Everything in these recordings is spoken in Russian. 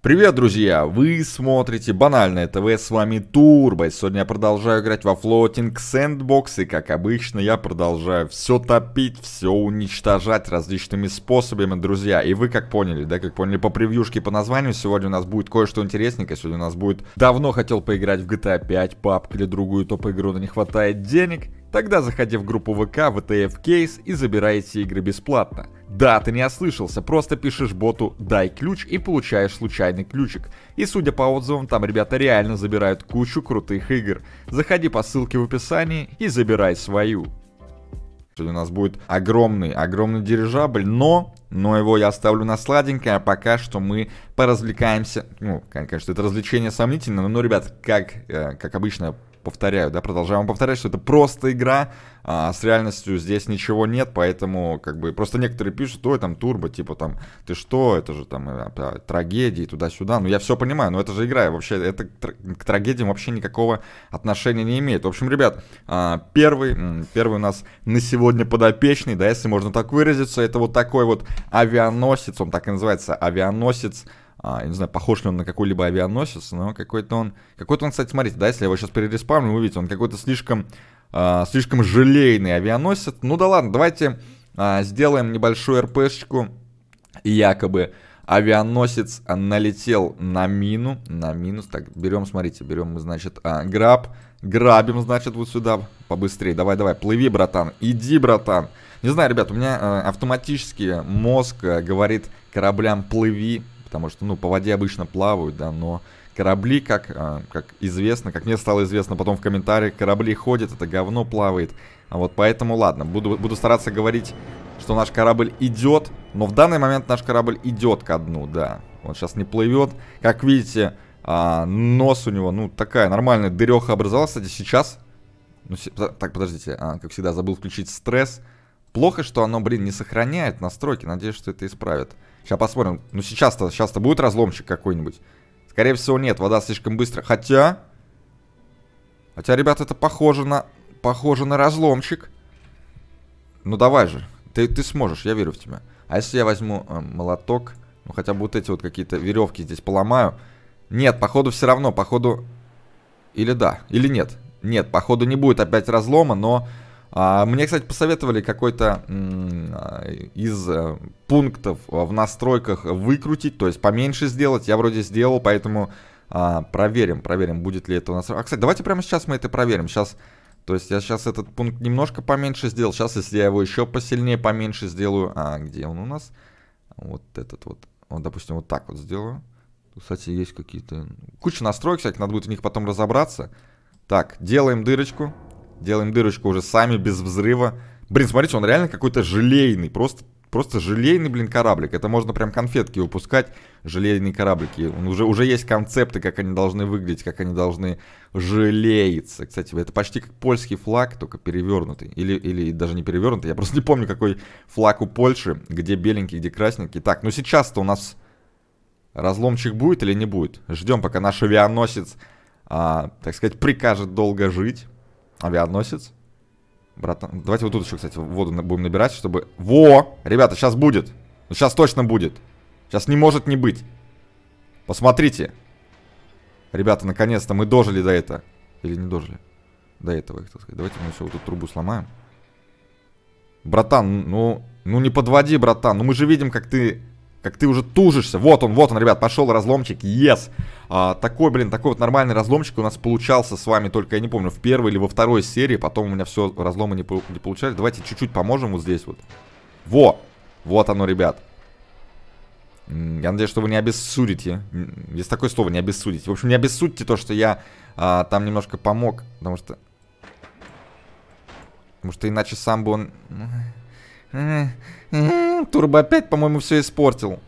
Привет, друзья! Вы смотрите Банальное ТВ, с вами Турбо. Сегодня я продолжаю играть во Floating Sandbox, и как обычно я продолжаю все топить, все уничтожать различными способами, друзья. И вы как поняли, да, как поняли по превьюшке, по названию, сегодня у нас будет кое-что интересненькое. Сегодня у нас будет... Давно хотел поиграть в GTA 5, PUBG или другую топ-игру, но не хватает денег. Тогда заходи в группу ВК, VTF Кейс и забирайте игры бесплатно. Да, ты не ослышался, просто пишешь боту «дай ключ» и получаешь случайный ключик. И судя по отзывам, там ребята реально забирают кучу крутых игр. Заходи по ссылке в описании и забирай свою. У нас будет огромный, огромный дирижабль, но, но его я оставлю на сладенькое, а пока что мы поразвлекаемся. Ну, конечно, это развлечение сомнительно, но, ну, ребят, как, э, как обычно, повторяю, да, продолжаю вам повторять, что это просто игра, а с реальностью здесь ничего нет, поэтому, как бы, просто некоторые пишут, ой, там, турбо, типа, там, ты что, это же, там, э, трагедии, туда-сюда, ну, я все понимаю, но это же игра, вообще, это к трагедиям вообще никакого отношения не имеет. В общем, ребят, а, первый, первый у нас на сегодня подопечный, да, если можно так выразиться, это вот такой вот авианосец, он так и называется, авианосец, а, я не знаю, похож ли он на какой-либо авианосец, но какой-то он, какой-то он, кстати, смотрите, да, если я его сейчас перереспавлю, вы видите, он какой-то слишком, э, слишком желейный авианосец. Ну да ладно, давайте э, сделаем небольшую РПшечку, и якобы авианосец налетел на мину, на минус, так, берем, смотрите, берем значит, э, граб, грабим, значит, вот сюда, побыстрее, давай-давай, плыви, братан, иди, братан. Не знаю, ребят, у меня э, автоматически мозг э, говорит кораблям плыви, потому что, ну, по воде обычно плавают, да, но корабли, как, а, как известно, как мне стало известно потом в комментариях, корабли ходят, это говно плавает. А вот поэтому, ладно, буду, буду стараться говорить, что наш корабль идет, но в данный момент наш корабль идет ко дну, да. Он сейчас не плывет. Как видите, а, нос у него, ну, такая нормальная дыреха образовалась. Кстати, сейчас... Ну, так, подождите, а, как всегда, забыл включить стресс. Плохо, что оно, блин, не сохраняет настройки. Надеюсь, что это исправят. Сейчас посмотрим. Ну сейчас-то, сейчас-то будет разломчик какой-нибудь? Скорее всего нет, вода слишком быстро. Хотя... Хотя, ребят, это похоже на... Похоже на разломчик. Ну давай же. Ты, ты сможешь, я верю в тебя. А если я возьму э, молоток? Ну хотя бы вот эти вот какие-то веревки здесь поломаю. Нет, походу все равно, походу... Или да, или нет. Нет, походу не будет опять разлома, но... А мне, кстати, посоветовали какой-то из э, пунктов в настройках выкрутить, то есть поменьше сделать. Я вроде сделал, поэтому а, проверим, проверим, будет ли это у нас. А, кстати, давайте прямо сейчас мы это проверим. Сейчас, то есть я сейчас этот пункт немножко поменьше сделал. Сейчас, если я его еще посильнее поменьше сделаю... А, где он у нас? Вот этот вот. Вот, допустим, вот так вот сделаю. Кстати, есть какие-то... Ну, куча настроек, кстати, надо будет в них потом разобраться. Так, делаем дырочку. Делаем дырочку уже сами, без взрыва. Блин, смотрите, он реально какой-то желейный, просто, просто желейный, блин, кораблик. Это можно прям конфетки выпускать, желейные кораблики. Он уже, уже есть концепты, как они должны выглядеть, как они должны желеяться. Кстати, это почти как польский флаг, только перевернутый. Или, или даже не перевернутый, я просто не помню, какой флаг у Польши, где беленький, где красненький. Так, ну сейчас-то у нас разломчик будет или не будет? Ждем, пока наш авианосец, а, так сказать, прикажет долго жить. Авианосец. Братан. Давайте вот тут еще, кстати, воду будем набирать, чтобы... Во! Ребята, сейчас будет. сейчас ну, точно будет. Сейчас не может не быть. Посмотрите. Ребята, наконец-то мы дожили до этого. Или не дожили? До этого, так сказать. Давайте мы все вот эту трубу сломаем. Братан, ну... Ну не подводи, братан. Ну мы же видим, как ты как ты уже тужишься. Вот он, вот он, ребят, пошел разломчик. Yes! А, такой, блин, такой вот нормальный разломчик у нас получался с вами только, я не помню, в первой или во второй серии. Потом у меня все разломы не, не получались. Давайте чуть-чуть поможем вот здесь вот. Во! Вот оно, ребят. Я надеюсь, что вы не обессудите. Есть такое слово, не обессудите. В общем, не обессудьте то, что я а, там немножко помог. Потому что... Потому что иначе сам бы он... Турбо опять, по-моему, все испортил.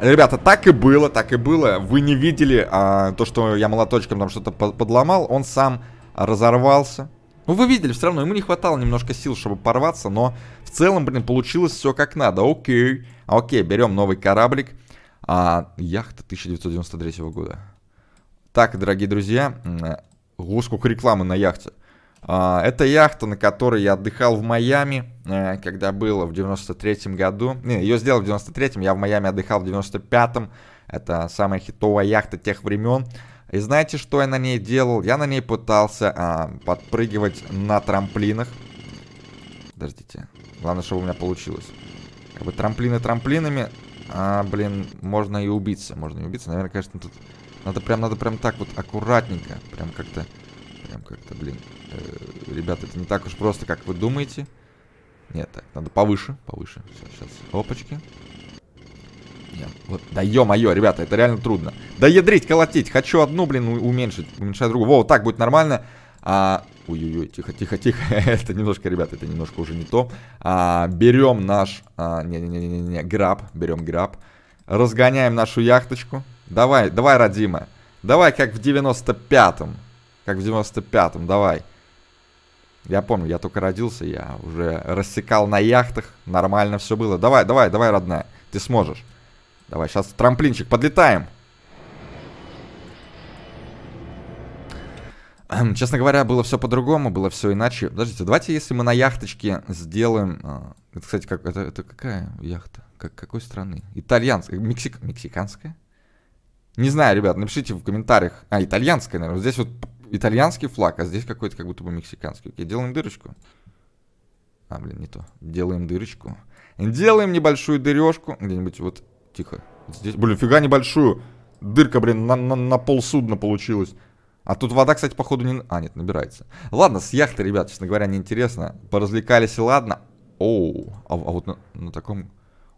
Ребята, так и было, так и было. Вы не видели а, то, что я молоточком там что-то подломал. Он сам разорвался. Ну, вы видели, все равно ему не хватало немножко сил, чтобы порваться, но в целом, блин, получилось все как надо. Окей, окей, берем новый кораблик. А, яхта 1993 года. Так, дорогие друзья, э, о, сколько рекламы на яхте. А, это яхта, на которой я отдыхал в Майами, э, когда было в 93-м году. Не, ее сделал в 93-м, я в Майами отдыхал в 95-м. Это самая хитовая яхта тех времен. И знаете, что я на ней делал? Я на ней пытался а, подпрыгивать на трамплинах. Подождите. Главное, чтобы у меня получилось. Как бы трамплины трамплинами. А, блин, можно и убиться. Можно и убиться. Наверное, конечно, тут надо прям, надо прям так вот аккуратненько. Прям как-то... Прям как-то, блин. Э, ребята, это не так уж просто, как вы думаете. Нет, так, надо повыше, повыше. Все, сейчас, опачки. Нет, вот, да ё-моё, ребята, это реально трудно. Да ядрить, колотить, хочу одну, блин, уменьшить, уменьшать другую. Во, вот так будет нормально. А, Ой-ой-ой, тихо-тихо-тихо. это немножко, ребята, это немножко уже не то. А, берем наш... А, Не-не-не-не, граб. Берем граб. Разгоняем нашу яхточку. Давай, давай, родимая. Давай, как в 95-м. Как в 95-м, давай. Я помню, я только родился, я уже рассекал на яхтах, нормально все было. Давай, давай, давай, родная, ты сможешь. Давай, сейчас трамплинчик, подлетаем. Эм, честно говоря, было все по-другому, было все иначе. Подождите, давайте, если мы на яхточке сделаем... Э, это, кстати, как, это, это какая яхта? Как, какой страны? Итальянская? Мексик, мексиканская? Не знаю, ребят, напишите в комментариях. А, итальянская, наверное. Здесь вот итальянский флаг, а здесь какой-то как будто бы мексиканский. Окей, делаем дырочку. А, блин, не то. Делаем дырочку. Делаем небольшую дырежку. Где-нибудь вот, тихо. Здесь, блин, фига небольшую. Дырка, блин, на, на, на полсудна получилась. А тут вода, кстати, походу не... А, нет, набирается. Ладно, с яхты, ребят, честно говоря, неинтересно. Поразвлекались и ладно. Оу, а, а вот на, на таком...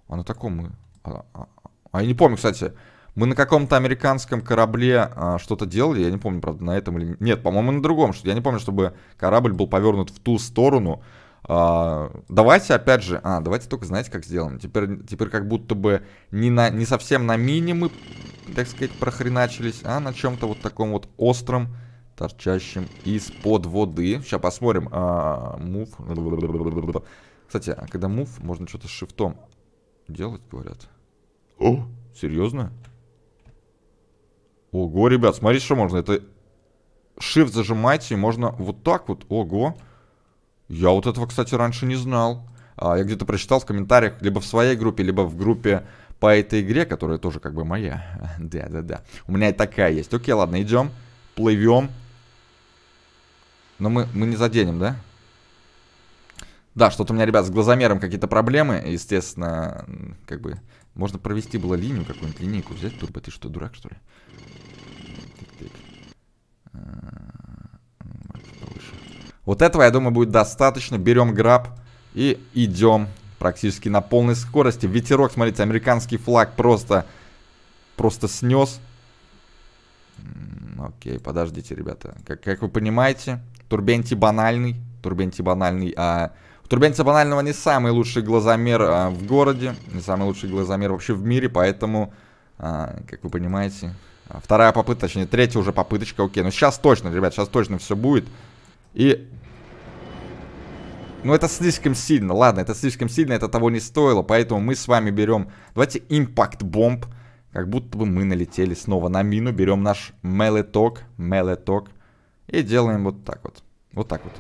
А на таком мы... А, а, а, а я не помню, кстати... Мы на каком-то американском корабле а, что-то делали, я не помню, правда, на этом или... Нет, по-моему, на другом, что я не помню, чтобы корабль был повернут в ту сторону. А, давайте, опять же... А, давайте только, знаете, как сделаем? Теперь, теперь как будто бы не, на, не совсем на мини мы, так сказать, прохреначились, а на чем-то вот таком вот остром, торчащем из-под воды. Сейчас посмотрим. А, мув... Кстати, а когда мув, можно что-то с шифтом делать, говорят. О, серьезно? Ого, ребят, смотрите, что можно. Это Shift зажимайте, и можно вот так вот. Ого. Я вот этого, кстати, раньше не знал. А, я где-то прочитал в комментариях, либо в своей группе, либо в группе по этой игре, которая тоже как бы моя. Да-да-да. У меня и такая есть. Окей, ладно, идем. Плывем. Но мы, мы не заденем, да? Да, что-то у меня, ребят, с глазомером какие-то проблемы. Естественно, как бы... Можно провести было линию какую-нибудь, линейку взять. Турбо, ты что, дурак, что ли? А, вот этого, я думаю, будет достаточно. Берем граб и идем практически на полной скорости. Ветерок, смотрите, американский флаг просто, просто снес. Окей, подождите, ребята. Как, как вы понимаете, турбенти банальный. Турбенти банальный, а Турбяница банального не самый лучший глазомер а, в городе, не самый лучший глазомер вообще в мире, поэтому, а, как вы понимаете, а, вторая попытка, точнее, третья уже попыточка, окей. но сейчас точно, ребят, сейчас точно все будет. И... Ну это слишком сильно, ладно, это слишком сильно, это того не стоило, поэтому мы с вами берем... Давайте импакт бомб, как будто бы мы налетели снова на мину, берем наш мелеток, мелеток и делаем вот так вот, вот так вот.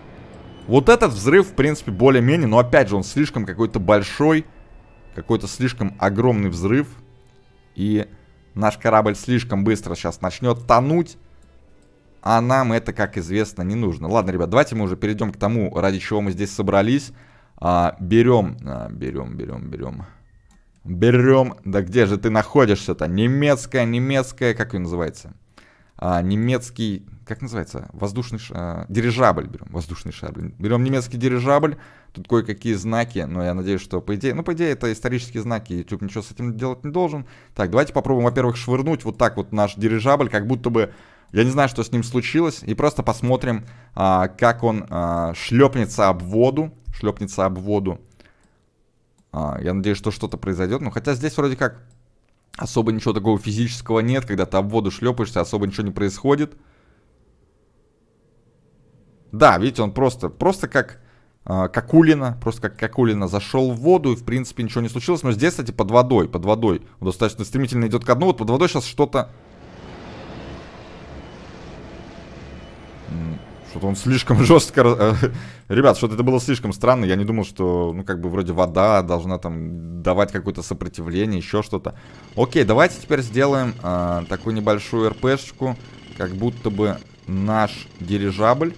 Вот этот взрыв, в принципе, более-менее, но опять же, он слишком какой-то большой, какой-то слишком огромный взрыв. И наш корабль слишком быстро сейчас начнет тонуть. А нам это, как известно, не нужно. Ладно, ребят, давайте мы уже перейдем к тому, ради чего мы здесь собрались. А, берем, а, берем, берем, берем. Берем. Да где же ты находишься-то? Немецкая, немецкая, как ее называется? А, немецкий, как называется, воздушный а, дирижабль берем, воздушный шар Берем немецкий дирижабль, тут кое-какие знаки, но я надеюсь, что по идее, ну по идее это исторические знаки, YouTube ничего с этим делать не должен. Так, давайте попробуем, во-первых, швырнуть вот так вот наш дирижабль, как будто бы я не знаю, что с ним случилось, и просто посмотрим, а, как он а, шлепнется об воду, шлепнется об воду. А, я надеюсь, что что-то произойдет, ну хотя здесь вроде как Особо ничего такого физического нет, когда ты об воду шлепаешься, особо ничего не происходит. Да, видите, он просто, просто как э, а, Какулина, просто как Какулина зашел в воду, и в принципе ничего не случилось. Но здесь, кстати, под водой, под водой он достаточно стремительно идет ко дну. Вот под водой сейчас что-то... Что-то он слишком жестко... Э, ребят, что-то это было слишком странно. Я не думал, что, ну, как бы, вроде вода должна там давать какое-то сопротивление, еще что-то. Окей, давайте теперь сделаем э, такую небольшую РПшечку. Как будто бы наш дирижабль...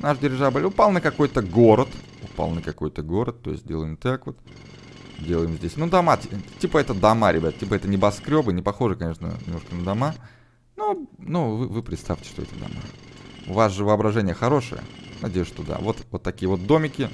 Наш дирижабль упал на какой-то город. Упал на какой-то город. То есть делаем так вот. Делаем здесь. Ну, дома. Типа это дома, ребят. Типа это небоскребы. Не похоже, конечно, немножко на дома. Ну, ну, вы, вы представьте, что это дома. У вас же воображение хорошее. Надеюсь, что да. Вот, вот такие вот домики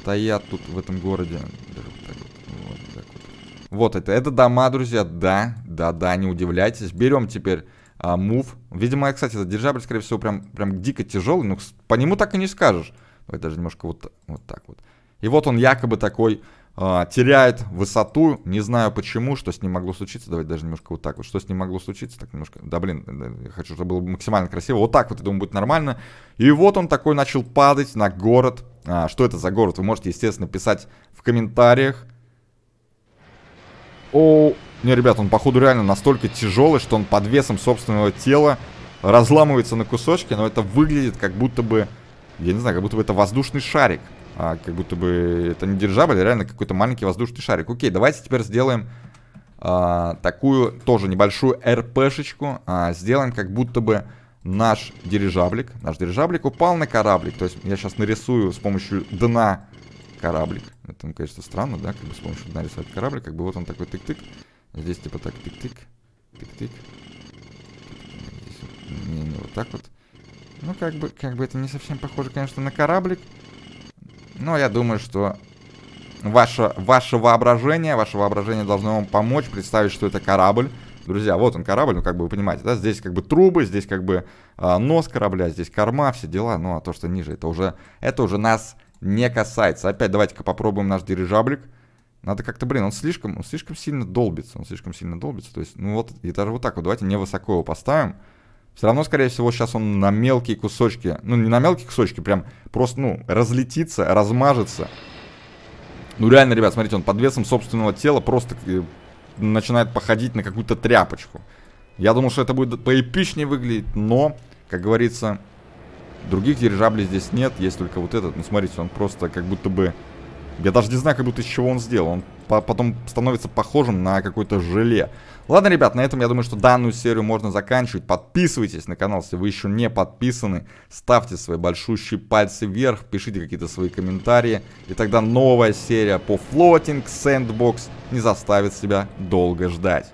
стоят тут в этом городе. Вот, так вот. Вот, так вот. вот это, это дома, друзья, да, да, да, не удивляйтесь. Берем теперь а, мув. Видимо, кстати, этот дирижабль, скорее всего, прям, прям дико тяжелый, но по нему так и не скажешь. Давай даже немножко вот, вот так вот. И вот он якобы такой а, теряет высоту, не знаю почему, что с ним могло случиться, давайте даже немножко вот так вот, что с ним могло случиться, так немножко, да блин, э, я хочу, чтобы было максимально красиво, вот так вот, я думаю, будет нормально, и вот он такой начал падать на город, а, что это за город, вы можете, естественно, писать в комментариях, о, не, ребят, он походу реально настолько тяжелый, что он под весом собственного тела разламывается на кусочки, но это выглядит как будто бы, я не знаю, как будто бы это воздушный шарик, а, как будто бы это не дирижабль, а реально какой-то маленький воздушный шарик. Окей, давайте теперь сделаем а, такую тоже небольшую РПшечку. А, сделаем как будто бы наш дирижаблик. Наш дирижаблик упал на кораблик. То есть я сейчас нарисую с помощью дна кораблик. Это, конечно, странно, да, как бы с помощью дна рисовать кораблик. Как бы вот он такой тык-тык. Здесь типа так тык-тык, тык-тык. Не, не вот так вот. Ну, как бы, как бы это не совсем похоже, конечно, на кораблик. Но ну, я думаю, что ваше, ваше воображение, ваше воображение должно вам помочь представить, что это корабль. Друзья, вот он корабль, ну как бы вы понимаете, да, здесь как бы трубы, здесь как бы э, нос корабля, здесь корма, все дела, ну а то, что ниже, это уже, это уже нас не касается. Опять давайте-ка попробуем наш дирижаблик. Надо как-то, блин, он слишком, он слишком сильно долбится, он слишком сильно долбится, то есть, ну вот, и даже вот так вот, давайте невысоко его поставим, все равно, скорее всего, сейчас он на мелкие кусочки, ну, не на мелкие кусочки, прям просто, ну, разлетится, размажется. Ну, реально, ребят, смотрите, он под весом собственного тела просто э, начинает походить на какую-то тряпочку. Я думал, что это будет поэпичнее выглядеть, но, как говорится, других дирижаблей здесь нет, есть только вот этот. Ну, смотрите, он просто как будто бы я даже не знаю, как будто из чего он сделал. Он по потом становится похожим на какое-то желе. Ладно, ребят, на этом я думаю, что данную серию можно заканчивать. Подписывайтесь на канал, если вы еще не подписаны. Ставьте свои большущие пальцы вверх, пишите какие-то свои комментарии. И тогда новая серия по Floating Sandbox не заставит себя долго ждать.